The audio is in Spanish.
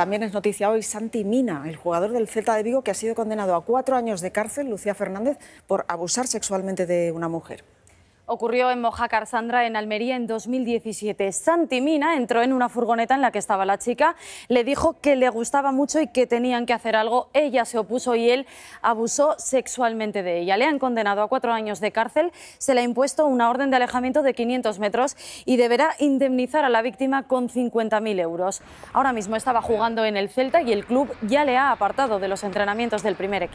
También es noticia hoy Santi Mina, el jugador del Celta de Vigo que ha sido condenado a cuatro años de cárcel, Lucía Fernández, por abusar sexualmente de una mujer ocurrió en Mojácar Sandra, en Almería, en 2017. Santi Mina entró en una furgoneta en la que estaba la chica, le dijo que le gustaba mucho y que tenían que hacer algo. Ella se opuso y él abusó sexualmente de ella. Le han condenado a cuatro años de cárcel, se le ha impuesto una orden de alejamiento de 500 metros y deberá indemnizar a la víctima con 50.000 euros. Ahora mismo estaba jugando en el Celta y el club ya le ha apartado de los entrenamientos del primer equipo.